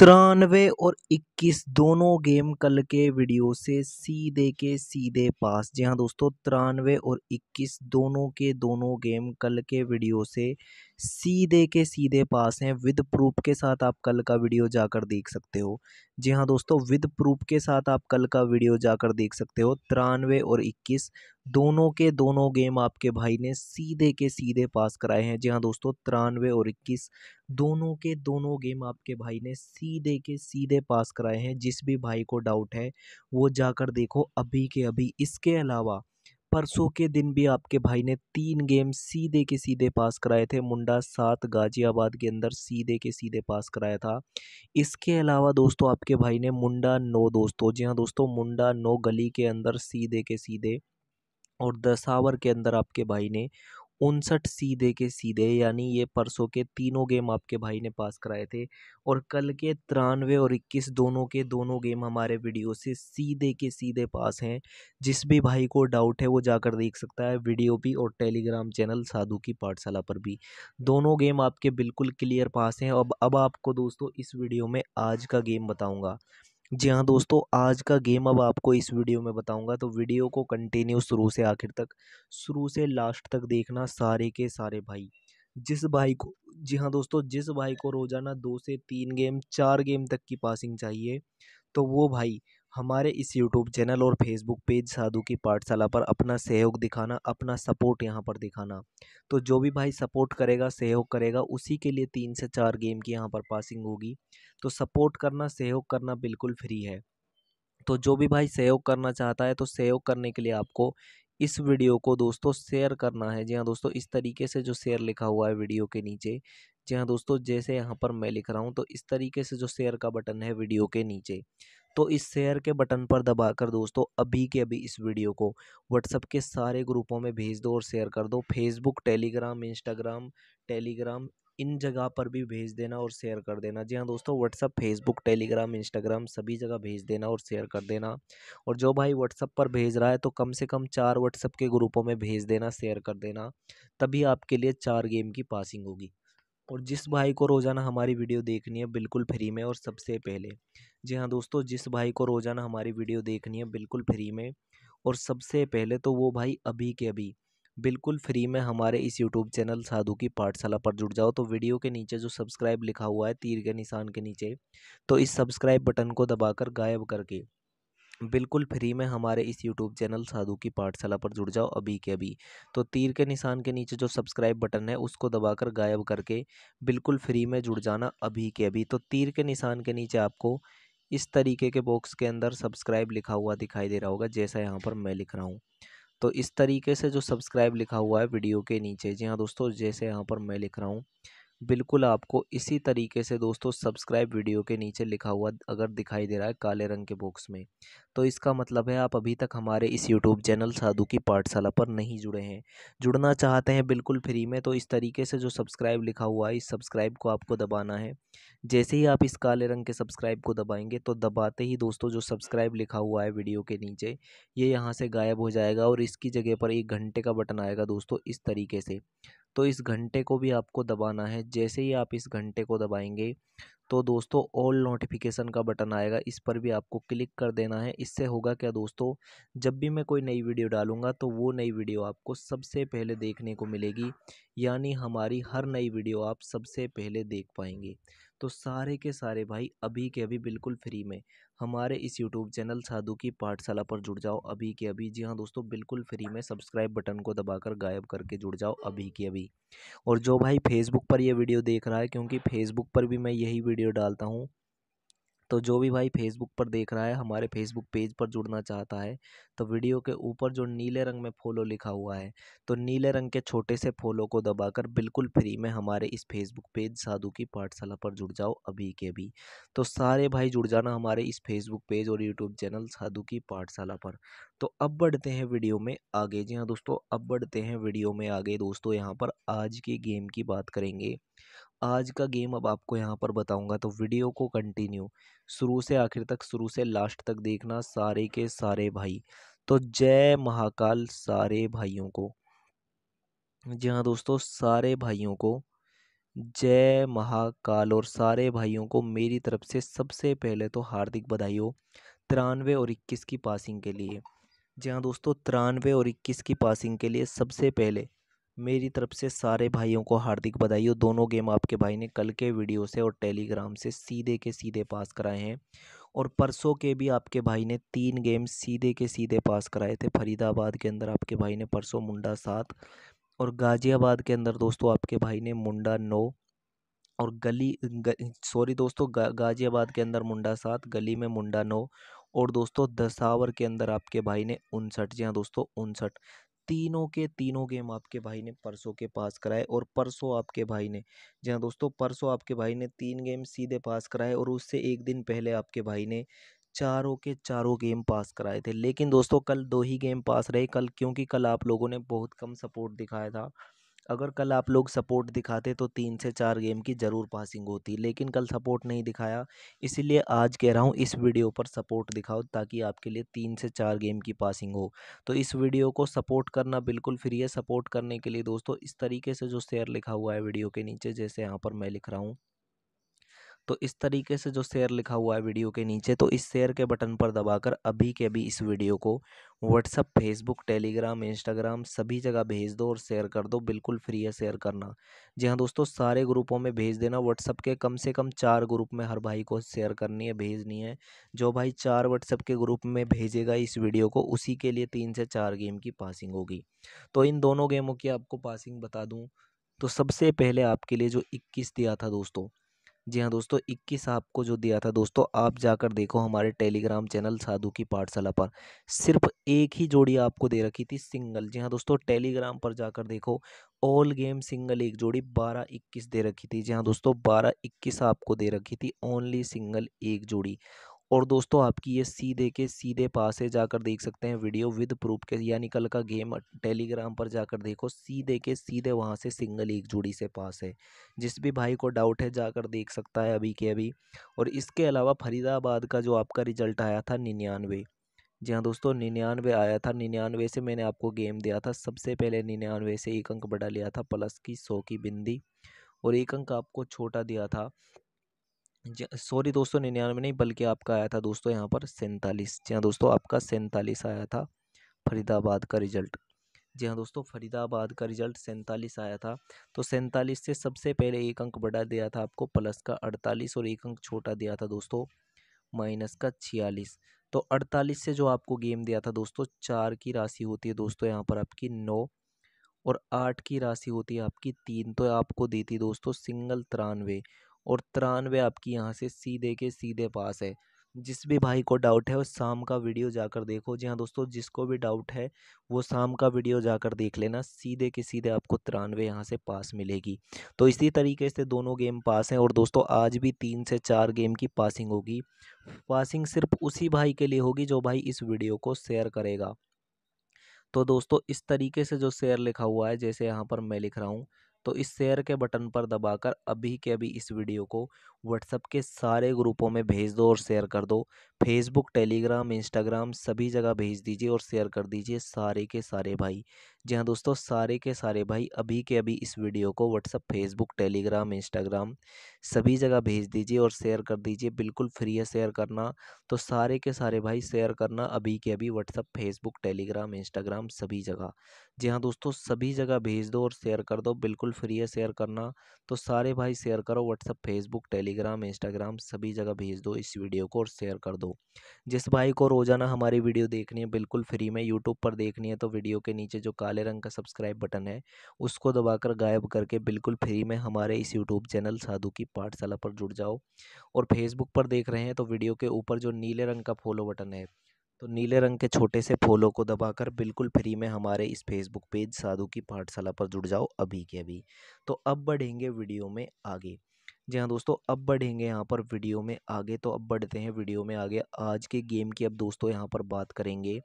तिरानवे और 21 दोनों गेम कल के वीडियो से सीधे के सीधे पास जी हाँ दोस्तों तिरानवे और 21 दोनों के दोनों गेम कल के वीडियो से सीधे के सीधे पास हैं विद प्रूफ के साथ आप कल का वीडियो जाकर देख सकते हो जी हाँ दोस्तों विद प्रूफ के साथ आप कल का वीडियो जाकर देख सकते हो तिरानवे और 21 दोनों के दोनों गेम आपके भाई ने सीधे के सीधे पास कराए हैं जी हाँ दोस्तों तिरानवे और इक्कीस दोनों के दोनों गेम आपके भाई ने सीधे के सीधे पास कराए हैं जिस भी भाई को डाउट है वो जाकर देखो अभी के अभी इसके अलावा परसों के दिन भी आपके भाई ने तीन गेम सीधे के सीधे पास कराए थे मुंडा सात गाजियाबाद के अंदर सीधे के सीधे पास कराया था इसके अलावा दोस्तों आपके भाई ने मुंडा नौ दोस्तों जी हाँ दोस्तों मुंडा नौ गली के अंदर सीधे के सीधे और दस आवर के अंदर आपके भाई ने उनसठ सीधे के सीधे यानी ये परसों के तीनों गेम आपके भाई ने पास कराए थे और कल के तिरानवे और इक्कीस दोनों के दोनों गेम हमारे वीडियो से सीधे के सीधे पास हैं जिस भी भाई को डाउट है वो जाकर देख सकता है वीडियो भी और टेलीग्राम चैनल साधु की पाठशाला पर भी दोनों गेम आपके बिल्कुल क्लियर पास हैं अब अब आपको दोस्तों इस वीडियो में आज का गेम बताऊँगा जी हाँ दोस्तों आज का गेम अब आपको इस वीडियो में बताऊंगा तो वीडियो को कंटिन्यू शुरू से आखिर तक शुरू से लास्ट तक देखना सारे के सारे भाई जिस भाई को जी हाँ दोस्तों जिस भाई को रोज़ाना दो से तीन गेम चार गेम तक की पासिंग चाहिए तो वो भाई हमारे इस यूट्यूब चैनल और फेसबुक पेज साधु की पाठशाला पर अपना सहयोग दिखाना अपना सपोर्ट यहाँ पर दिखाना तो जो भी भाई सपोर्ट करेगा सहयोग करेगा उसी के लिए तीन से चार गेम की यहाँ पर पासिंग होगी तो सपोर्ट करना सहयोग करना बिल्कुल फ्री है तो जो भी भाई सहयोग करना चाहता है तो सहयोग करने के लिए आपको इस वीडियो को दोस्तों शेयर करना है जी हाँ दोस्तों इस तरीके से जो शेयर लिखा हुआ है वीडियो के नीचे जी हाँ दोस्तों जैसे यहाँ पर मैं लिख रहा हूँ तो इस तरीके से जो शेयर का बटन है वीडियो के नीचे तो इस शेयर के बटन पर दबाकर दोस्तों अभी के अभी इस वीडियो को व्हाट्सअप के सारे ग्रुपों में भेज दो और शेयर कर दो फेसबुक टेलीग्राम इंस्टाग्राम टेलीग्राम इन जगह पर भी भेज देना और शेयर कर देना जी हाँ दोस्तों व्हाट्सअप फेसबुक टेलीग्राम इंस्टाग्राम सभी जगह भेज देना और शेयर कर देना और जो भाई व्हाट्सअप पर भेज रहा है तो कम से कम चार व्हाट्सअप के ग्रुपों में भेज देना शेयर कर देना तभी आपके लिए चार गेम की पासिंग होगी और जिस भाई को रोज़ाना हमारी वीडियो देखनी है बिल्कुल फ्री में और सबसे पहले जी हाँ दोस्तों जिस भाई को रोज़ाना हमारी वीडियो देखनी है बिल्कुल फ्री में और सबसे पहले तो वो भाई अभी के अभी बिल्कुल फ्री में हमारे इस यूट्यूब चैनल साधु की पाठशाला पर जुड़ जाओ तो वीडियो के नीचे जो सब्सक्राइब लिखा हुआ है तीर के निशान के नीचे तो इस सब्सक्राइब बटन को दबाकर गायब करके बिल्कुल फ्री में हमारे इस यूट्यूब चैनल साधु की पाठशाला पर जुड़ जाओ अभी के अभी तो तीर के निशान के नीचे जो सब्सक्राइब बटन है उसको दबाकर गायब करके बिल्कुल फ्री में जुड़ जाना अभी के अभी तो तीर के निशान के नीचे आपको इस तरीके के बॉक्स के अंदर सब्सक्राइब लिखा हुआ दिखाई दे रहा होगा जैसा यहाँ पर मैं लिख रहा हूँ तो इस तरीके से जो सब्सक्राइब लिखा हुआ है वीडियो के नीचे जी हाँ दोस्तों जैसे यहाँ पर मैं लिख रहा हूँ बिल्कुल आपको इसी तरीके से दोस्तों सब्सक्राइब वीडियो के नीचे लिखा हुआ अगर दिखाई दे रहा है काले रंग के बॉक्स में तो इसका मतलब है आप अभी तक हमारे इस यूट्यूब चैनल साधु की पाठशाला पर नहीं जुड़े हैं जुड़ना चाहते हैं बिल्कुल फ्री में तो इस तरीके से जो सब्सक्राइब लिखा हुआ है इस सब्सक्राइब को आपको दबाना है जैसे ही आप इस काले रंग के सब्सक्राइब को दबाएंगे तो दबाते ही दोस्तों जो सब्सक्राइब लिखा हुआ है वीडियो के नीचे ये यहाँ से गायब हो जाएगा और इसकी जगह पर एक घंटे का बटन आएगा दोस्तों इस तरीके से तो इस घंटे को भी आपको दबाना है जैसे ही आप इस घंटे को दबाएंगे तो दोस्तों ऑल नोटिफिकेशन का बटन आएगा इस पर भी आपको क्लिक कर देना है इससे होगा क्या दोस्तों जब भी मैं कोई नई वीडियो डालूँगा तो वो नई वीडियो आपको सबसे पहले देखने को मिलेगी यानी हमारी हर नई वीडियो आप सबसे पहले देख पाएंगे तो सारे के सारे भाई अभी के अभी बिल्कुल फ्री में हमारे इस यूट्यूब चैनल साधु की पाठशाला पर जुड़ जाओ अभी के अभी जी हाँ दोस्तों बिल्कुल फ्री में सब्सक्राइब बटन को दबाकर गायब करके जुड़ जाओ अभी के अभी और जो भाई फेसबुक पर यह वीडियो देख रहा है क्योंकि फेसबुक पर भी मैं यही वीडियो डालता हूँ तो जो भी भाई फेसबुक पर देख रहा है हमारे फेसबुक पेज पर जुड़ना चाहता है तो वीडियो के ऊपर जो नीले रंग में फॉलो लिखा हुआ है तो नीले रंग के छोटे से फॉलो को दबाकर बिल्कुल फ्री में हमारे इस फेसबुक पेज साधु की पाठशाला पर जुड़ जाओ अभी के भी तो सारे भाई जुड़ जाना हमारे इस फेसबुक पेज और यूट्यूब चैनल साधु की पाठशाला पर तो अब बढ़ते हैं वीडियो में आगे जी हाँ दोस्तों अब बढ़ते हैं वीडियो में आगे दोस्तों यहाँ पर आज की गेम की बात करेंगे आज का गेम अब आपको यहाँ पर बताऊंगा तो वीडियो को कंटिन्यू शुरू से आखिर तक शुरू से लास्ट तक देखना सारे के सारे भाई तो जय महाकाल सारे भाइयों को जी हाँ दोस्तों सारे भाइयों को जय महाकाल और सारे भाइयों को मेरी तरफ से सबसे पहले तो हार्दिक बधाई हो तिरानवे और इक्कीस की पासिंग के लिए जी हाँ दोस्तों तिरानवे और इक्कीस की पासिंग के लिए सबसे पहले मेरी तरफ से सारे भाइयों को हार्दिक बधाई हो दोनों गेम आपके भाई ने कल के वीडियो से और टेलीग्राम से सीधे के सीधे पास कराए हैं और परसों के भी आपके भाई ने तीन गेम सीधे के सीधे पास कराए थे फरीदाबाद के अंदर आपके भाई ने परसों मुंडा सात और गाज़ियाबाद के अंदर दोस्तों आपके भाई ने मुंडा नौ और गली ग, सॉरी दोस्तों गा, गाज़ियाबाद के अंदर मुंडा सात गली में मुंडा नौ और दोस्तों दसावर के अंदर आपके भाई ने उनसठ जी हाँ दोस्तों उनसठ तीनों के तीनों गेम आपके भाई ने परसों के पास कराए और परसों आपके भाई ने जी हाँ दोस्तों परसों आपके भाई ने तीन गेम सीधे पास कराए और उससे एक दिन पहले आपके भाई ने चारों के चारों गेम पास कराए थे लेकिन दोस्तों कल दो ही गेम पास रहे कल क्योंकि कल आप लोगों ने बहुत कम सपोर्ट दिखाया था अगर कल आप लोग सपोर्ट दिखाते तो तीन से चार गेम की ज़रूर पासिंग होती लेकिन कल सपोर्ट नहीं दिखाया इसीलिए आज कह रहा हूँ इस वीडियो पर सपोर्ट दिखाओ ताकि आपके लिए तीन से चार गेम की पासिंग हो तो इस वीडियो को सपोर्ट करना बिल्कुल फ्री है सपोर्ट करने के लिए दोस्तों इस तरीके से जो शेयर लिखा हुआ है वीडियो के नीचे जैसे यहाँ पर मैं लिख रहा हूँ तो इस तरीके से जो शेयर लिखा हुआ है वीडियो के नीचे तो इस शेयर के बटन पर दबाकर अभी के अभी इस वीडियो को व्हाट्सअप फेसबुक टेलीग्राम इंस्टाग्राम सभी जगह भेज दो और शेयर कर दो बिल्कुल फ्री है शेयर करना जी हाँ दोस्तों सारे ग्रुपों में भेज देना व्हाट्सअप के कम से कम चार ग्रुप में हर भाई को शेयर करनी है भेजनी है जो भाई चार व्हाट्सअप के ग्रुप में भेजेगा इस वीडियो को उसी के लिए तीन से चार गेम की पासिंग होगी तो इन दोनों गेमों की आपको पासिंग बता दूँ तो सबसे पहले आपके लिए जो इक्कीस दिया था दोस्तों जी हाँ दोस्तों इक्कीस आपको जो दिया था दोस्तों आप जाकर देखो हमारे टेलीग्राम चैनल साधु की पाठशाला पर सिर्फ एक ही जोड़ी आपको दे रखी थी सिंगल जी हाँ दोस्तों टेलीग्राम पर जाकर देखो ऑल गेम सिंगल एक जोड़ी बारह इक्कीस दे रखी थी जी हाँ दोस्तों बारह इक्कीस आपको दे रखी थी ओनली सिंगल एक जोड़ी और दोस्तों आपकी ये सीधे के सीधे पास से जाकर देख सकते हैं वीडियो विद प्रूफ के यानी कल का गेम टेलीग्राम पर जाकर देखो सीधे के सीधे वहाँ से सिंगल एक जोड़ी से पास है जिस भी भाई को डाउट है जाकर देख सकता है अभी के अभी और इसके अलावा फरीदाबाद का जो आपका रिजल्ट आया था निन्यानवे जी हाँ दोस्तों निन्यानवे आया था निन्यानवे से मैंने आपको गेम दिया था सबसे पहले निन्यानवे से एक अंक बढ़ा लिया था प्लस की सौ की बिंदी और एक अंक आपको छोटा दिया था सॉरी दोस्तों निन्यानवे नहीं बल्कि आपका आया था दोस्तों यहाँ पर सैंतालीस जी हाँ दोस्तों आपका सैंतालीस आया था फरीदाबाद का रिजल्ट जी हाँ दोस्तों फरीदाबाद का रिजल्ट सैंतालीस आया था तो सैंतालीस से सबसे पहले एक अंक बड़ा दिया था आपको प्लस का अड़तालीस और एक अंक छोटा दिया था दोस्तों माइनस का छियालीस तो अड़तालीस से जो आपको गेम दिया था दोस्तों चार की राशि होती है दोस्तों यहाँ पर आपकी नौ और आठ की राशि होती है आपकी तीन तो आपको दी थी दोस्तों सिंगल तिरानवे और तिरानवे आपकी यहाँ से सीधे के सीधे पास है जिस भी भाई को डाउट है वो शाम का वीडियो जाकर देखो जी हाँ दोस्तों जिसको भी डाउट है वो शाम का वीडियो जाकर देख लेना सीधे के सीधे आपको तिरानवे यहाँ से पास मिलेगी तो इसी तरीके से दोनों गेम पास हैं और दोस्तों आज भी तीन से चार गेम की पासिंग होगी पासिंग सिर्फ उसी भाई के लिए होगी जो भाई इस वीडियो को शेयर करेगा तो दोस्तों इस तरीके से जो शेयर लिखा हुआ है जैसे यहाँ पर मैं लिख रहा हूँ तो इस शेयर के बटन पर दबाकर अभी के अभी इस वीडियो को व्हाट्सएप के सारे ग्रुपों में भेज दो और शेयर कर दो फेसबुक टेलीग्राम इंस्टाग्राम सभी जगह भेज दीजिए और शेयर कर दीजिए सारे के सारे भाई जी हाँ दोस्तों सारे के सारे भाई अभी के अभी इस वीडियो को व्हाट्सअप फेसबुक टेलीग्राम इंस्टाग्राम सभी जगह भेज दीजिए और शेयर कर दीजिए बिल्कुल फ्री है शेयर करना तो सारे के सारे भाई शेयर करना अभी के अभी व्हाट्सअप फेसबुक टेलीग्राम इंस्टाग्राम सभी जगह जी हाँ दोस्तों सभी जगह भेज दो और शेयर कर दो बिल्कुल फ्री है शेयर करना तो सारे भाई शेयर करो व्हाट्सअप फेसबुक टेलीग्राम इंस्टाग्राम सभी जगह भेज दो इस वीडियो को और शेयर कर दो जिस भाई को रोज़ाना हमारी वीडियो देखनी है बिल्कुल फ्री में यूट्यूब पर देखनी है तो वीडियो के नीचे जो कार्य काले रंग का सब्सक्राइब बटन है उसको दबाकर गायब करके बिल्कुल फ्री में हमारे इस यूट्यूब चैनल साधु की पाठशाला पर जुड़ जाओ और फेसबुक पर देख रहे हैं तो वीडियो के ऊपर जो नीले रंग का फॉलो बटन है तो नीले रंग के छोटे से फॉलो को दबाकर बिल्कुल फ्री में हमारे इस फेसबुक पेज साधु की पाठशाला पर जुड़ जाओ अभी के अभी तो अब बढ़ेंगे वीडियो में आगे जी हाँ दोस्तों अब बढ़ेंगे यहाँ पर वीडियो में आगे तो अब बढ़ते हैं वीडियो में आगे आज के गेम की अब दोस्तों यहाँ पर बात करेंगे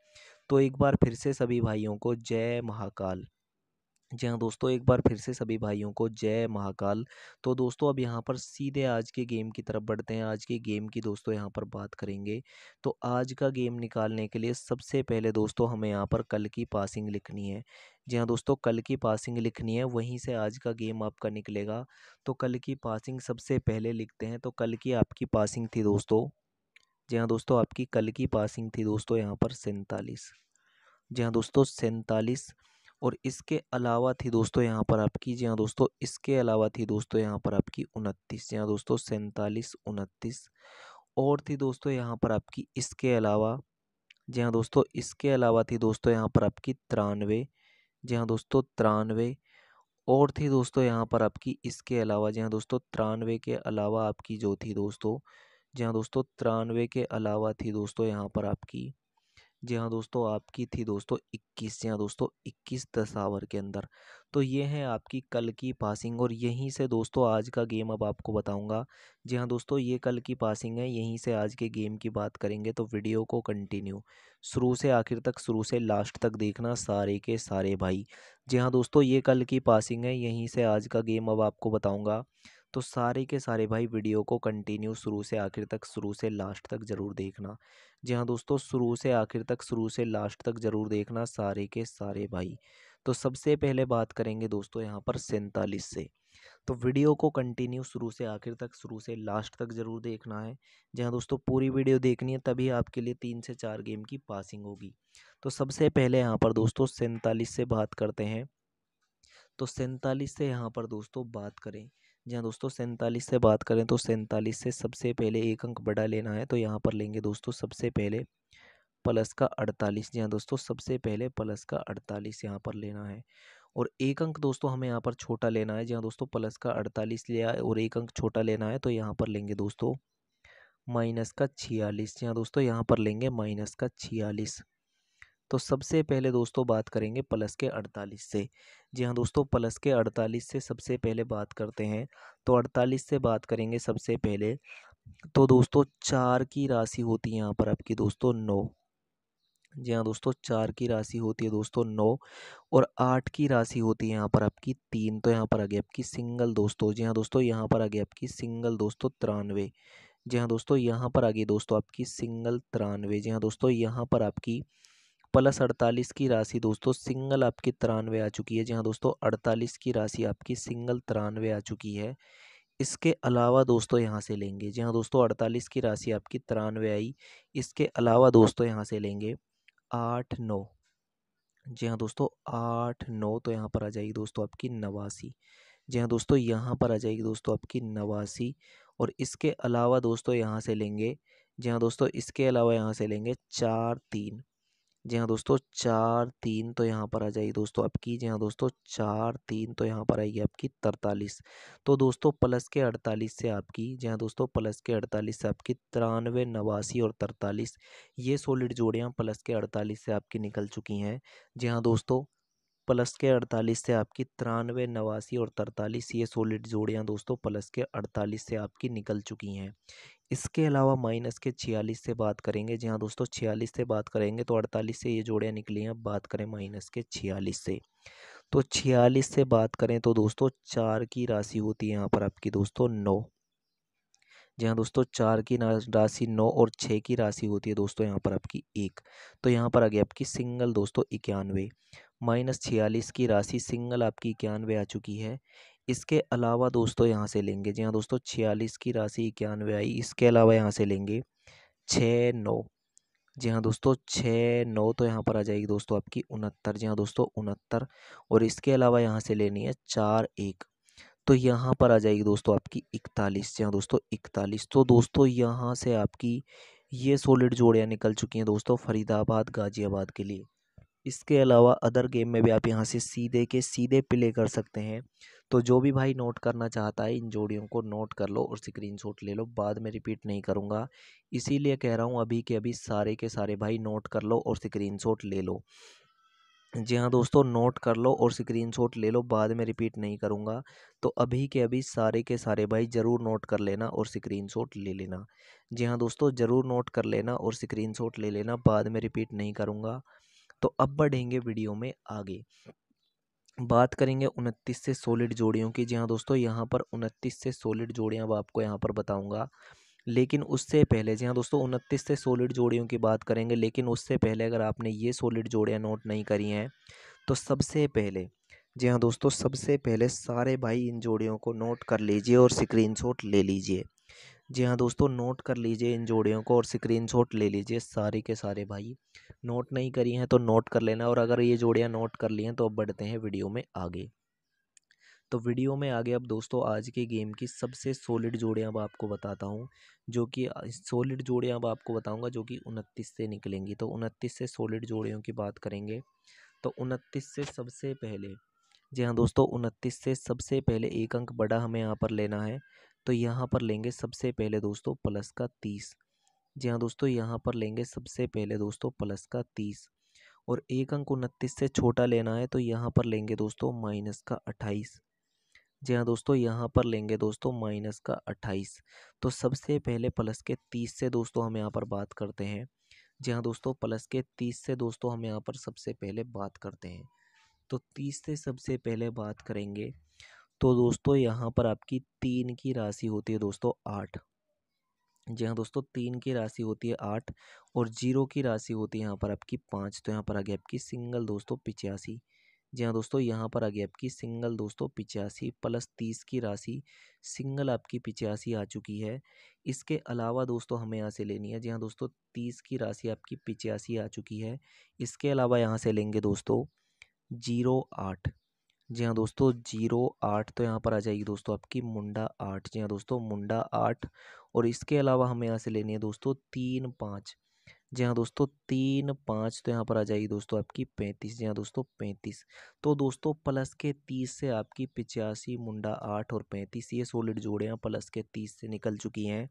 तो एक बार फिर से सभी भाइयों को जय महाकाल जी हाँ दोस्तों एक बार फिर से सभी भाइयों को जय महाकाल तो दोस्तों अब यहाँ पर सीधे आज के गेम की तरफ बढ़ते हैं आज के गेम की दोस्तों यहाँ पर बात करेंगे तो आज का गेम निकालने के लिए सबसे पहले दोस्तों हमें यहाँ पर कल की पासिंग लिखनी है जी हाँ दोस्तों कल की पासिंग लिखनी है वहीं से आज का गेम आपका निकलेगा तो कल की पासिंग सबसे पहले लिखते हैं तो कल की आपकी पासिंग थी दोस्तों जी हाँ दोस्तों आपकी कल की पासिंग थी दोस्तों यहाँ पर सैंतालीस जी हाँ दोस्तों सैंतालीस और इसके अलावा थी दोस्तों यहाँ पर आपकी जी हाँ दोस्तों इसके अलावा थी दोस्तों यहाँ पर आपकी उनतीस जी हाँ दोस्तों सैंतालीस उनतीस और थी दोस्तों यहाँ पर आपकी इसके अलावा जी हाँ दोस्तों इसके अलावा थी दोस्तों यहाँ पर आपकी तिरानवे जी हाँ दोस्तों तिरानवे और थी दोस्तों यहाँ पर आपकी इसके अलावा जी हाँ दोस्तों तिरानवे के अलावा आपकी जो थी दोस्तों जी हाँ दोस्तों तिरानवे के अलावा थी दोस्तों यहाँ पर आपकी जी हाँ दोस्तों आपकी थी दोस्तों इक्कीस जी हाँ दोस्तों इक्कीस दस आवर के अंदर तो ये है आपकी कल की पासिंग और यहीं से दोस्तों आज का गेम अब आपको बताऊंगा जी हाँ दोस्तों ये कल की पासिंग है यहीं से आज के गेम की बात करेंगे तो वीडियो को कंटिन्यू शुरू से आखिर तक शुरू से लास्ट तक देखना सारे के सारे भाई जी हाँ दोस्तों ये कल की पासिंग है यहीं से आज का गेम अब आपको बताऊँगा तो सारे के सारे भाई वीडियो को कंटिन्यू शुरू से आखिर तक शुरू से लास्ट तक ज़रूर देखना जी हाँ दोस्तों शुरू से आखिर तक शुरू से लास्ट तक ज़रूर देखना सारे के सारे भाई तो सबसे पहले बात करेंगे दोस्तों यहाँ पर सैंतालीस से तो वीडियो को कंटिन्यू शुरू से आखिर तक शुरू से लास्ट तक ज़रूर देखना है जहाँ दोस्तों पूरी वीडियो देखनी है तभी आपके लिए तीन से चार गेम की पासिंग होगी तो सबसे पहले यहाँ पर दोस्तों सैंतालीस से बात करते हैं तो सैंतालीस से यहाँ पर दोस्तों बात करें जी हाँ दोस्तों सैंतालीस से बात करें तो सैंतालीस से सबसे पहले एक अंक बड़ा लेना है तो यहाँ पर लेंगे दोस्तों सबसे पहले प्लस का अड़तालीस जी हाँ दोस्तों सबसे पहले प्लस का अड़तालीस यहाँ पर लेना है और एक अंक दोस्तों हमें यहाँ पर छोटा लेना है जी हाँ दोस्तों प्लस का अड़तालीस लिया और एक अंक छोटा लेना है तो यहाँ पर लेंगे दोस्तों माइनस का छियालीस जी हाँ दोस्तों यहाँ पर लेंगे माइनस का छियालीस तो सबसे पहले दोस्तों बात करेंगे प्लस के अड़तालीस से जी हाँ दोस्तों प्लस के अड़तालीस से सबसे पहले बात करते हैं तो अड़तालीस से बात करेंगे सबसे पहले तो दोस्तों चार की राशि होती है यहाँ पर आपकी दोस्तों नौ जी हाँ दोस्तों चार की राशि होती है दोस्तों नौ और आठ की राशि होती है यहाँ पर आपकी तीन तो यहाँ पर आ गई आपकी सिंगल दोस्तों जी हाँ दोस्तों यहाँ पर आ गई आपकी सिंगल दोस्तों तिरानवे जी हाँ दोस्तों यहाँ पर आ गई दोस्तों आपकी सिंगल तिरानवे जी हाँ दोस्तों यहाँ पर आपकी प्लस अड़तालीस की राशि दोस्तों सिंगल आपकी तिरानवे आ चुकी है जी हाँ दोस्तों अड़तालीस की राशि आपकी सिंगल तिरानवे आ चुकी है इसके अलावा दोस्तों यहाँ से लेंगे जी हाँ दोस्तों अड़तालीस की राशि आपकी तिरानवे आई इसके अलावा दोस्तों यहाँ से लेंगे आठ नौ जी हाँ दोस्तों आठ नौ तो यहाँ पर आ जाएगी दोस्तों आपकी नवासी जी हाँ दोस्तों यहाँ पर आ जाएगी दोस्तों आपकी नवासी और इसके अलावा दोस्तों यहाँ से लेंगे जी हाँ दोस्तों इसके अलावा यहाँ से लेंगे चार तीन जी हाँ दोस्तों चार तीन तो यहाँ पर आ जाएगी दोस्तों आपकी जी हाँ दोस्तों चार तीन तो यहाँ पर आएगी आपकी तरतालीस तो दोस्तों प्लस के अड़तालीस से आपकी जी हाँ दोस्तों प्लस के अड़तालीस से आपकी तिरानवे नवासी और तरतालीस ये सॉलिड जोड़ियाँ प्लस के अड़तालीस से आपकी निकल चुकी हैं जी हाँ दोस्तों प्लस के अड़तालीस से आपकी तिरानवे नवासी और तरतालीस ये सोलिड जोड़ियाँ दोस्तों प्लस के अड़तालीस से आपकी निकल चुकी हैं इसके अलावा माइनस के छियालीस से बात करेंगे जी हाँ दोस्तों छियालीस से बात करेंगे तो अड़तालीस से ये जोड़ियाँ निकली हैं अब बात करें माइनस के छियालीस से तो छियालीस से बात करें तो दोस्तों चार की राशि होती है यहाँ पर आपकी दोस्तों नौ जी हाँ दोस्तों चार की राशि नौ और छः की राशि होती है दोस्तों यहाँ पर आपकी एक तो यहाँ पर आ गई आपकी सिंगल दोस्तों इक्यानवे माइनस छियालीस की राशि सिंगल आपकी इक्यानवे आ चुकी है इसके अलावा दोस्तों यहाँ से लेंगे जी हाँ दोस्तों छियालीस की राशि इक्यानवे आई इसके अलावा यहाँ से लेंगे छः नौ जी हाँ दोस्तों छः नौ तो यहाँ पर आ जाएगी दोस्तों आपकी उनहत्तर जी हाँ दोस्तों उनहत्तर और इसके अलावा यहाँ से लेनी है चार एक तो यहाँ पर आ जाएगी दोस्तों आपकी इकतालीस जी हाँ दोस्तों इकतालीस तो दोस्तों यहाँ से आपकी ये सॉलिड जोड़ियाँ निकल चुकी हैं दोस्तों फरीदाबाद गाज़ियाबाद के लिए इसके अलावा अदर गेम में भी आप यहाँ से सीधे के सीधे प्ले कर सकते हैं तो जो भी भाई नोट करना चाहता है इन जोड़ियों को नोट कर लो और स्क्रीनशॉट ले लो बाद में रिपीट नहीं करूँगा इसीलिए कह रहा हूँ अभी के अभी सारे के सारे भाई नोट कर लो और स्क्रीनशॉट ले लो जी हाँ दोस्तों नोट कर लो और स्क्रीनशॉट ले लो बाद में रिपीट नहीं करूँगा तो अभी के अभी सारे के सारे भाई ज़रूर नोट कर लेना और स्क्रीनशॉट ले लेना जी हाँ दोस्तों ज़रूर नोट कर लेना और स्क्रीनशॉट ले लेना बाद में रिपीट नहीं करूँगा तो अब बढ़ेंगे वीडियो में आगे बात करेंगे उनतीस से सोलिड जोड़ियों की जी हाँ दोस्तों यहाँ पर उनतीस से सोलिड जोड़ियाँ अब आपको यहाँ पर बताऊँगा लेकिन उससे पहले जी हाँ दोस्तों उनतीस से सोलिड जोड़ियों की बात करेंगे लेकिन उससे पहले अगर आपने ये सोलिड जोड़ियाँ नोट नहीं करी हैं तो सबसे पहले जी हाँ दोस्तों सबसे पहले सारे भाई इन जोड़ियों को नोट कर लीजिए और स्क्रीनशॉट ले लीजिए जी हाँ दोस्तों नोट कर लीजिए इन जोड़ियों को और स्क्रीनशॉट ले लीजिए सारे के सारे भाई नोट नहीं करी हैं तो नोट कर लेना और अगर ये जोड़ियाँ नोट कर ली हैं तो अब बढ़ते हैं वीडियो में आगे तो वीडियो में आगे अब दोस्तों आज के गेम की सबसे सॉलिड जोड़ियाँ अब आपको बताता हूँ जो कि सॉलिड जोड़ियाँ अब आपको बताऊँगा जो कि उनतीस से निकलेंगी तो उनतीस से सॉलिड जोड़ियों की बात करेंगे तो उनतीस से सबसे पहले जी हाँ दोस्तों उनतीस से सबसे पहले एक अंक बड़ा हमें यहाँ पर लेना है तो यहाँ पर लेंगे सबसे पहले दोस्तों प्लस का तीस जी हाँ दोस्तों यहाँ पर लेंगे सबसे पहले दोस्तों प्लस का तीस और एक अंक उनतीस से छोटा लेना है तो यहाँ पर लेंगे दोस्तों माइनस का अट्ठाईस जी हाँ दोस्तों यहाँ पर लेंगे दोस्तों माइनस का अट्ठाईस तो सबसे पहले प्लस के तीस से दोस्तों हम यहाँ पर बात करते हैं जी हाँ दोस्तों प्लस के तीस से दोस्तों हम यहाँ पर सबसे पहले बात करते हैं तो तीस से सबसे पहले बात करेंगे तो दोस्तों यहाँ पर आपकी तीन की राशि होती है दोस्तों आठ जी हाँ दोस्तों तीन की राशि होती है आठ और जीरो की राशि होती है यहाँ पर आपकी पाँच तो यहाँ पर आ गया आपकी सिंगल दोस्तों पिचासी जी हाँ दोस्तों यहाँ पर आ गया आपकी सिंगल दोस्तों पिचासी प्लस तीस की राशि सिंगल आपकी पिचासी आ चुकी है इसके अलावा दोस्तों हमें यहाँ से लेनी है जी हाँ दोस्तों तीस की राशि आपकी पिचासी आ चुकी है इसके अलावा यहाँ से लेंगे दोस्तों जीरो आठ जी हाँ दोस्तों जीरो आठ तो यहाँ पर आ जाएगी दोस्तों आपकी मुंडा आठ जी हाँ दोस्तों मुंडा आठ और इसके अलावा हमें यहाँ से लेनी है दोस्तों तीन पाँच जी हाँ दोस्तों तीन पाँच तो यहाँ पर आ जाएगी दोस्तों आपकी पैंतीस जी हाँ दोस्तों पैंतीस तो दोस्तों प्लस के तीस से आपकी पिचासी मुंडा आठ और पैंतीस ये सॉलिड जोड़े हैं प्लस के तीस से निकल चुकी हैं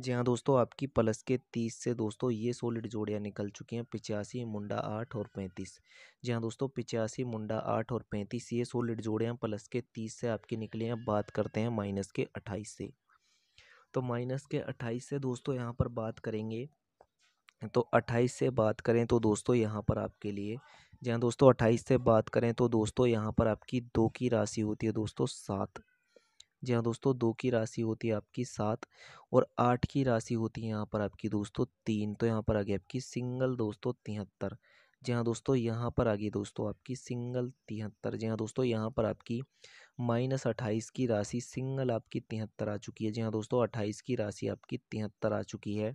जी हाँ दोस्तों आपकी प्लस के तीस से दोस्तों ये सोलिड जोड़ियाँ निकल चुकी हैं पिचासी मुंडा आठ और पैंतीस जी हाँ दोस्तों पिचासी मुंडा आठ और पैंतीस ये सोलिड जोड़ियाँ प्लस के तीस से आपकी निकली हैं बात करते हैं माइनस के अट्ठाईस से तो माइनस के अट्ठाईस से दोस्तों यहाँ पर बात करेंगे तो अट्ठाईस से बात करें तो दोस्तों यहाँ पर आपके लिए जी हाँ दोस्तों अट्ठाईस से बात करें तो दोस्तों यहाँ पर आपकी दो की राशि होती है दोस्तों सात जी हाँ दोस्तों दो की राशि होती है आपकी सात और आठ की राशि होती है यहाँ पर आपकी दोस्तों तीन तो यहाँ पर आ गई आपकी सिंगल दोस्तों तिहत्तर जी हाँ दोस्तों यहाँ पर आ गई दोस्तों आपकी सिंगल तिहत्तर जी हाँ दोस्तों यहाँ पर आपकी माइनस अट्ठाईस की राशि सिंगल आपकी तिहत्तर आ चुकी है जी हाँ दोस्तों अट्ठाईस की राशि आपकी तिहत्तर आ चुकी है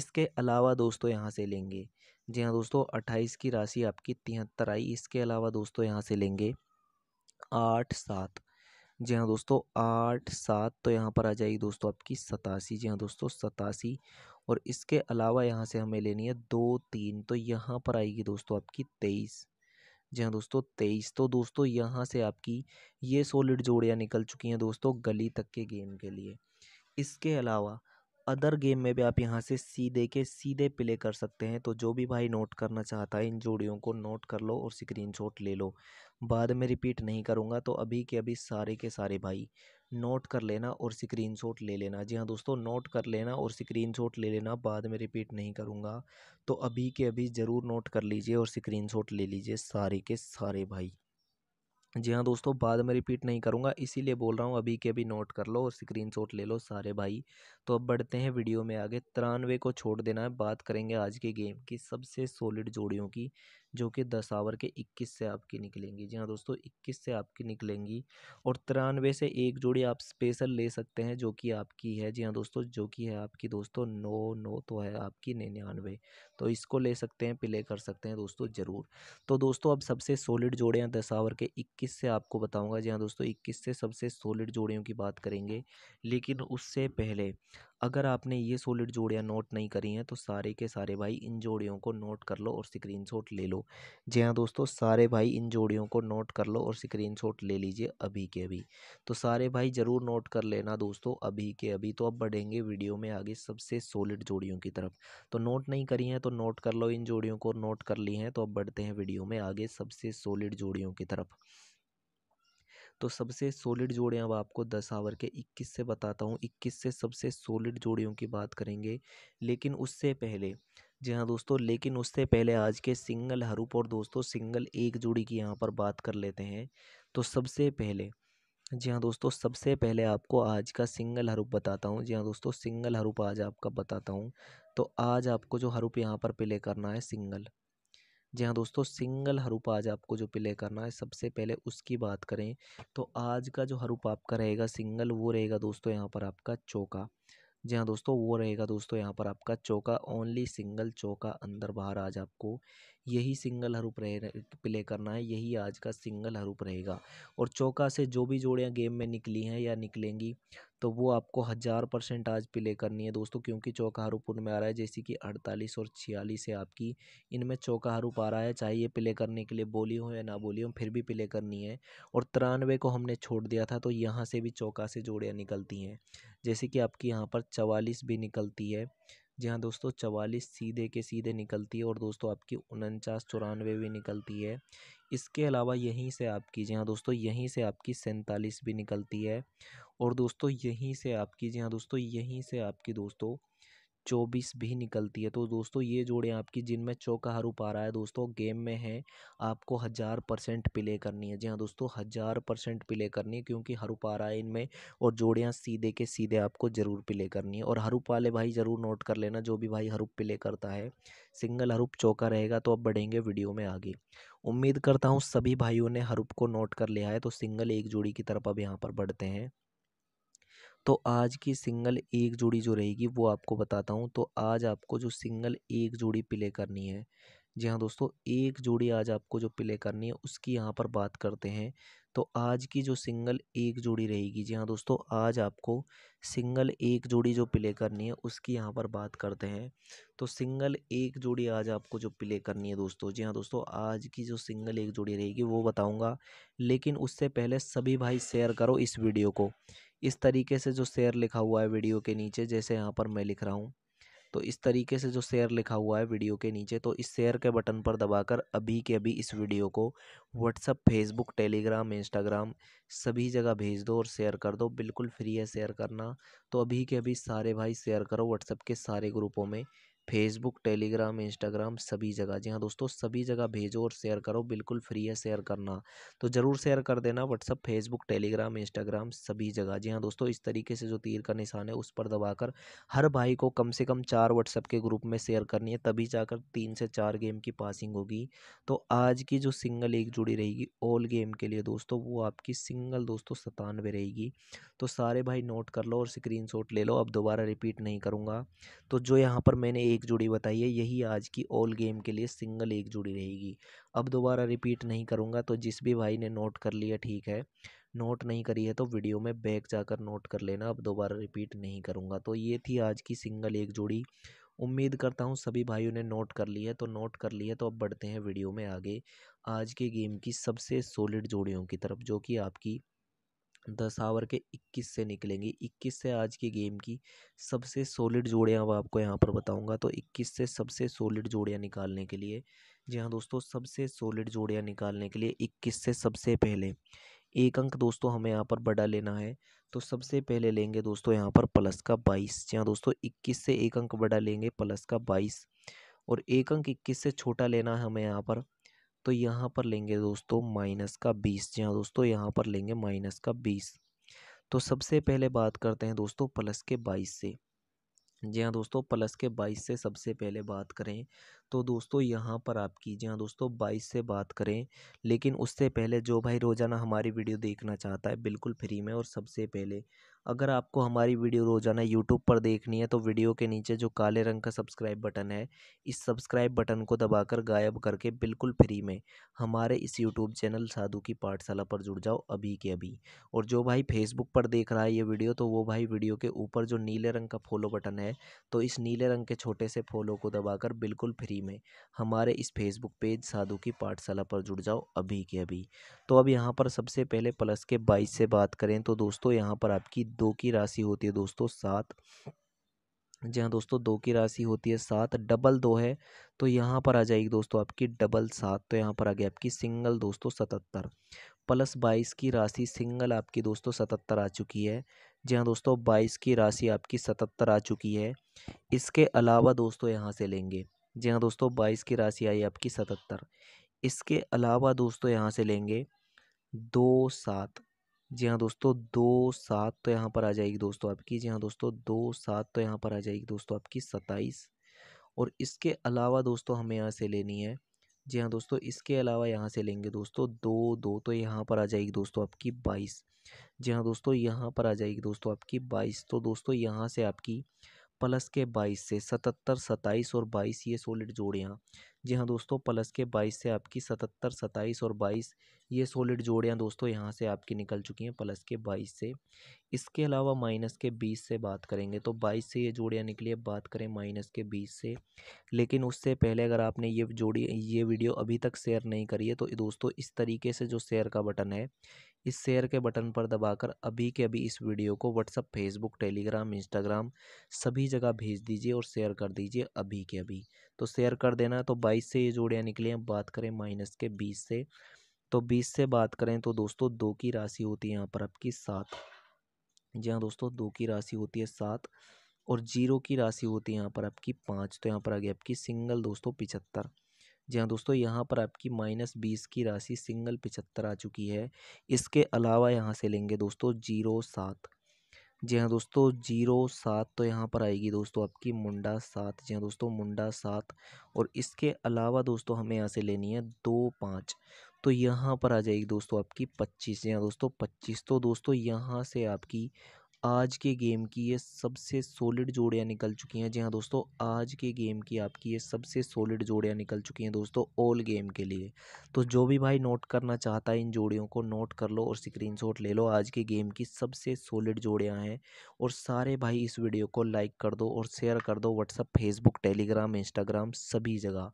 इसके अलावा दोस्तों यहाँ से लेंगे जी हाँ दोस्तों अट्ठाईस की राशि आपकी तिहत्तर आई इसके अलावा दोस्तों यहाँ से लेंगे आठ सात जी हाँ दोस्तों आठ सात तो यहाँ पर आ जाएगी दोस्तों आपकी सतासी जी हाँ दोस्तों सतासी और इसके अलावा यहाँ से हमें लेनी है दो तीन तो यहाँ पर आएगी दोस्तों आपकी तेईस जी हाँ दोस्तों तेईस तो दोस्तों यहाँ से आपकी ये सॉलिड जोड़ियाँ निकल चुकी हैं दोस्तों गली तक के गेम के लिए इसके अलावा अदर गेम में भी आप यहाँ से सीधे के सीधे प्ले कर सकते हैं तो जो भी भाई नोट करना चाहता है इन जोड़ियों को नोट कर लो और स्क्रीनशॉट ले लो बाद में रिपीट नहीं करूँगा तो अभी के अभी सारे के सारे भाई नोट कर लेना और शॉट ले लेना जी हाँ दोस्तों नोट कर लेना और शॉट ले लेना बाद में रिपीट नहीं करूँगा तो अभी के अभी ज़रूर नोट कर लीजिए और शॉट ले लीजिए सारे के सारे भाई जी हाँ दोस्तों बाद में रिपीट नहीं करूँगा इसीलिए बोल रहा हूँ अभी के अभी नोट कर लो और शॉट ले लो सारे भाई तो अब बढ़ते हैं वीडियो में आगे तिरानवे को छोड़ देना है बात करेंगे आज के गेम की सबसे सॉलिड जोड़ियों की जो कि दस आवर के इक्कीस से आपकी निकलेंगी जी हाँ दोस्तों इक्कीस से आपकी निकलेंगी और तिरानवे से एक जोड़ी आप स्पेशल ले सकते हैं जो कि आपकी है जी हाँ दोस्तों जो कि है आपकी दोस्तों नौ नौ तो है आपकी निन्यानवे तो इसको ले सकते हैं प्ले कर सकते हैं दोस्तों ज़रूर तो दोस्तों अब सबसे सॉलिड जोड़े हैं दस आवर के इक्कीस से आपको बताऊँगा जी हाँ दोस्तों इक्कीस से सबसे सॉलिड जोड़ियों की बात करेंगे लेकिन उससे पहले अगर आपने ये सॉलिड जोड़ियाँ नोट नहीं करी हैं तो सारे के सारे भाई इन जोड़ियों को नोट कर लो और शॉट ले लो जी हाँ दोस्तों सारे भाई इन जोड़ियों को नोट कर लो और शॉट ले लीजिए अभी के अभी तो सारे भाई ज़रूर नोट कर लेना दोस्तों अभी के अभी तो अब बढ़ेंगे वीडियो में आगे सबसे सॉलिड जोड़ियों की तरफ तो नोट नहीं करी हैं तो नोट कर लो इन जोड़ियों को नोट कर ली हैं तो अब बढ़ते हैं वीडियो में आगे सबसे सॉलिड जोड़ियों की तरफ तो सबसे सॉलिड जोड़े अब आपको दस आवर के इक्कीस से बताता हूँ इक्कीस से सबसे सॉलिड जोड़ियों की बात करेंगे लेकिन उससे पहले जी हाँ दोस्तों लेकिन उससे पहले आज के सिंगल हरूप और दोस्तों सिंगल एक जोड़ी की यहाँ पर बात कर लेते हैं तो सबसे पहले जी हाँ दोस्तों सबसे पहले आपको आज का सिंगल हरूप बताता हूँ जी हाँ दोस्तों सिंगल हरूप आज आपका बताता हूँ तो आज आपको जो हरूप यहाँ पर प्ले करना है सिंगल जी हाँ दोस्तों सिंगल हरूप आज आपको जो प्ले करना है सबसे पहले उसकी बात करें तो आज का जो हरूप आपका रहेगा सिंगल वो रहेगा दोस्तों यहाँ पर आपका चौका जी हाँ दोस्तों वो रहेगा दोस्तों यहाँ पर आपका चौका ओनली सिंगल चौका अंदर बाहर आज आपको यही सिंगल हरूप रहे प्ले करना है यही आज का सिंगल हरूप रहेगा और चौका से जो भी जोड़ियाँ गेम में निकली हैं या निकलेंगी तो वो आपको हज़ार परसेंट आज प्ले करनी है दोस्तों क्योंकि चौका हरूप उनमें आ रहा है जैसे कि अड़तालीस और छियालीस है आपकी इनमें चौका हरूप आ रहा है चाहे ये प्ले करने के लिए बोली हो या ना बोली हो फिर भी प्ले करनी है और तिरानवे को हमने छोड़ दिया था तो यहाँ से भी चौका से जोड़ियाँ निकलती हैं जैसे कि आपकी यहाँ पर चवालीस भी निकलती है जी हाँ दोस्तों चवालीस सीधे के सीधे निकलती है और दोस्तों आपकी उनचास चौरानवे भी निकलती है इसके अलावा यहीं से आपकी जी हाँ दोस्तों यहीं से आपकी सैंतालीस भी निकलती है और दोस्तों यहीं से आपकी जी हाँ दोस्तों यहीं से आपकी दोस्तों चौबीस भी निकलती है तो दोस्तों ये जोड़ें आपकी जिनमें चौका हरूप आ रहा है दोस्तों गेम में है आपको हज़ार परसेंट प्ले करनी है जी हाँ दोस्तों हज़ार परसेंट प्ले करनी है क्योंकि हरू आ रहा है इनमें और जोड़ियाँ सीधे के सीधे आपको ज़रूर प्ले करनी है और हरूप वाले भाई ज़रूर नोट कर लेना जो भी भाई हरूप प्ले करता है सिंगल हरूप चौका रहेगा तो अब बढ़ेंगे वीडियो में आगे उम्मीद करता हूँ सभी भाइयों ने हरूप को नोट कर लिया है तो सिंगल एक जोड़ी की तरफ अब यहाँ पर बढ़ते हैं तो आज की सिंगल एक जोड़ी जो रहेगी वो आपको बताता हूँ तो आज आपको जो सिंगल एक जोड़ी प्ले करनी है जी हाँ दोस्तों एक जोड़ी आज आपको जो प्ले करनी है उसकी यहाँ पर बात करते हैं तो आज की जो सिंगल एक जोड़ी रहेगी जी हाँ दोस्तों आज आपको सिंगल एक जोड़ी जो प्ले करनी है उसकी यहाँ पर बात करते हैं तो सिंगल एक जोड़ी आज आपको जो प्ले करनी है दोस्तों जी हाँ दोस्तों आज की जो सिंगल एक जोड़ी रहेगी वो बताऊँगा लेकिन उससे पहले सभी भाई शेयर करो इस वीडियो को इस तरीके से जो शेयर लिखा हुआ है वीडियो के नीचे जैसे यहाँ पर मैं लिख रहा हूँ तो इस तरीके से जो शेयर लिखा हुआ है वीडियो के नीचे तो इस शेयर के बटन पर दबाकर अभी के अभी इस वीडियो को व्हाट्सअप फेसबुक टेलीग्राम इंस्टाग्राम सभी जगह भेज दो और शेयर कर दो बिल्कुल फ्री है शेयर करना तो अभी के अभी सारे भाई शेयर करो व्हाट्सअप के सारे ग्रुपों में फेसबुक टेलीग्राम इंस्टाग्राम सभी जगह जी हाँ दोस्तों सभी जगह भेजो और शेयर करो बिल्कुल फ्री है शेयर करना तो ज़रूर शेयर कर देना व्हाट्सअप फेसबुक टेलीग्राम इंस्टाग्राम सभी जगह जी हाँ दोस्तों इस तरीके से जो तीर का निशान है उस पर दबाकर हर भाई को कम से कम चार व्हाट्सअप के ग्रुप में शेयर करनी है तभी जाकर तीन से चार गेम की पासिंग होगी तो आज की जो सिंगल एक जुड़ी रहेगी ऑल गेम के लिए दोस्तों वो आपकी सिंगल दोस्तों सतानवे रहेगी तो सारे भाई नोट कर लो और स्क्रीन ले लो अब दोबारा रिपीट नहीं करूँगा तो जो यहाँ पर मैंने एक एक जोड़ी बताइए यही आज की ऑल गेम के लिए सिंगल एक जोड़ी रहेगी अब दोबारा रिपीट नहीं करूँगा तो जिस भी भाई ने नोट कर लिया ठीक है नोट नहीं करी है तो वीडियो में बैक जाकर नोट कर लेना अब दोबारा रिपीट नहीं करूँगा तो ये थी आज की सिंगल एक जोड़ी उम्मीद करता हूँ सभी भाइयों ने नोट कर लिया तो नोट कर लिया तो अब बढ़ते हैं वीडियो में आगे आज के गेम की सबसे सॉलिड जोड़ियों की तरफ जो कि आपकी दस आवर के इक्कीस से निकलेंगी इक्कीस से आज की गेम की सबसे सॉलिड जोड़ियाँ अब आपको यहाँ पर बताऊँगा तो इक्कीस से सबसे सॉलिड जोड़ियाँ निकालने के लिए जी हाँ दोस्तों सबसे सॉलिड जोड़ियाँ निकालने के लिए इक्कीस से सबसे पहले एक अंक दोस्तों हमें यहाँ पर बड़ा लेना है तो सबसे पहले लेंगे दोस्तों यहाँ पर प्लस का बाईस जी हाँ दोस्तों इक्कीस से एक अंक बड़ा लेंगे प्लस का बाईस और एक अंक इक्कीस से छोटा लेना है हमें यहाँ पर तो यहाँ पर लेंगे दोस्तों माइनस का बीस जी हाँ दोस्तों यहाँ पर लेंगे माइनस का बीस तो सबसे पहले बात करते हैं दोस्तों प्लस के बाईस से जी हाँ दोस्तों प्लस के बाईस से सबसे पहले बात करें तो दोस्तों यहाँ पर आप कीजिए हाँ दोस्तों बाईस से बात करें लेकिन उससे पहले जो भाई रोज़ाना हमारी वीडियो देखना चाहता है बिल्कुल फ्री में और सबसे पहले अगर आपको हमारी वीडियो रोज़ाना यूट्यूब पर देखनी है तो वीडियो के नीचे जो काले रंग का सब्सक्राइब बटन है इस सब्सक्राइब बटन को दबाकर गायब करके बिल्कुल फ्री में हमारे इस यूट्यूब चैनल साधु की पाठशाला पर जुड़ जाओ अभी के अभी और जो भाई फेसबुक पर देख रहा है ये वीडियो तो वो भाई वीडियो के ऊपर जो नीले रंग का फॉलो बटन है तो इस नीले रंग के छोटे से फॉलो को दबाकर बिल्कुल फ्री फ्री में हमारे इस फेसबुक पेज साधु की पाठशाला पर जुड़ जाओ अभी के अभी तो अब यहाँ पर सबसे पहले प्लस के बाईस से बात करें तो दोस्तों यहाँ पर आपकी दो की राशि होती है दोस्तों सात जी हाँ दोस्तों दो की राशि होती है सात डबल दो है तो यहाँ पर आ जाएगी दोस्तों आपकी डबल सात तो यहाँ पर आ गई आपकी सिंगल दोस्तों सतहत्तर प्लस बाईस की राशि सिंगल आपकी दोस्तों सतहत्तर आ चुकी है जी हाँ दोस्तों बाईस की राशि आपकी सतहत्तर आ चुकी है इसके अलावा दोस्तों यहाँ से लेंगे जी हाँ दोस्तों बाईस की राशि आई आपकी सतहत्तर इसके अलावा दोस्तों यहाँ से लेंगे दो सात जी हाँ दोस्तों दो सात तो यहाँ पर आ जाएगी दोस्तों आपकी जी हाँ दोस्तों दो सात तो यहाँ पर आ जाएगी दोस्तों आपकी सत्ताईस और इसके अलावा दोस्तों हमें यहाँ से लेनी है जी हाँ दोस्तों इसके अलावा यहाँ से लेंगे दोस्तों दो दो तो यहाँ पर आ जाएगी दोस्तों आपकी बाईस जी हाँ दोस्तों यहाँ पर आ जाएगी दोस्तों आपकी बाईस तो दोस्तों यहाँ से आपकी प्लस के बाईस से सतहत्तर सताईस और बाईस ये सॉलिड जोड़े हैं जी हाँ दोस्तों प्लस के बाईस से आपकी सतहत्तर सताईस और बाईस ये सॉलिड जोड़ियाँ दोस्तों यहाँ से आपकी निकल चुकी हैं प्लस के बाईस से इसके अलावा माइनस के बीस से बात करेंगे तो बाईस से ये जोड़ियाँ निकली अब बात करें माइनस के बीस से लेकिन उससे पहले अगर आपने ये जोड़ी ये वीडियो अभी तक शेयर नहीं करी है तो दोस्तों इस तरीके से जो शेयर का बटन है इस शेयर के बटन पर दबाकर अभी के अभी इस वीडियो को व्हाट्सअप फेसबुक टेलीग्राम इंस्टाग्राम सभी जगह भेज दीजिए और शेयर कर दीजिए अभी के अभी तो शेयर कर देना तो बाईस से ये जोड़ियाँ निकली हैं बात करें माइनस के बीस से तो बीस से बात करें तो दोस्तों दो की राशि होती है यहाँ पर आपकी सात जी हाँ दोस्तों दो की राशि होती है सात और जीरो की राशि होती है यहाँ पर आपकी पाँच तो यहाँ पर आ गई आपकी सिंगल दोस्तों पिचहत्तर जी हाँ दोस्तों यहाँ पर आपकी माइनस बीस की राशि सिंगल पिचहत्तर आ चुकी है इसके अलावा यहाँ से लेंगे दोस्तों जीरो सात जी हाँ दोस्तों जीरो सात तो यहाँ पर आएगी दोस्तों आपकी मुंडा सात जी हाँ दोस्तों मुंडा सात और इसके अलावा दोस्तों हमें यहाँ से लेनी है दो पाँच तो यहाँ पर आ जाएगी दोस्तों आपकी पच्चीस जी हाँ दोस्तों पच्चीस तो दोस्तों यहाँ से आपकी आज के गेम की ये सबसे सॉलिड जोड़ियाँ निकल चुकी हैं जी हाँ दोस्तों आज के गेम की आपकी ये सबसे सॉलिड जोड़ियाँ निकल चुकी हैं दोस्तों ऑल गेम के लिए तो जो भी भाई नोट करना चाहता है इन जोड़ियों को नोट कर लो और स्क्रीनशॉट ले लो आज के गेम की सबसे सॉलिड जोड़ियाँ हैं और सारे भाई इस वीडियो को लाइक कर दो और शेयर कर दो व्हाट्सअप फेसबुक टेलीग्राम इंस्टाग्राम सभी जगह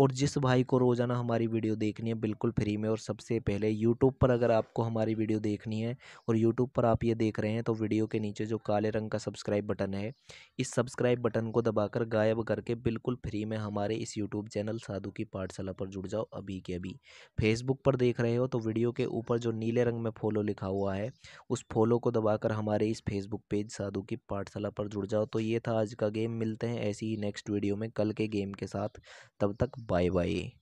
और जिस भाई को रोज़ाना हमारी वीडियो देखनी है बिल्कुल फ्री में और सबसे पहले यूट्यूब पर अगर आपको हमारी वीडियो देखनी है और यूट्यूब पर आप ये देख रहे हैं तो वीडियो के नीचे जो काले रंग का सब्सक्राइब बटन है इस सब्सक्राइब बटन को दबाकर गायब करके बिल्कुल फ्री में हमारे इस यूट्यूब चैनल साधु की पाठशाला पर जुड़ जाओ अभी के अभी फेसबुक पर देख रहे हो तो वीडियो के ऊपर जो नीले रंग में फॉलो लिखा हुआ है उस फॉलो को दबाकर हमारे इस फेसबुक पेज साधु की पाठशाला पर जुड़ जाओ तो ये था आज का गेम मिलते हैं ऐसी ही नेक्स्ट वीडियो में कल के गेम के साथ तब तक बाय बाय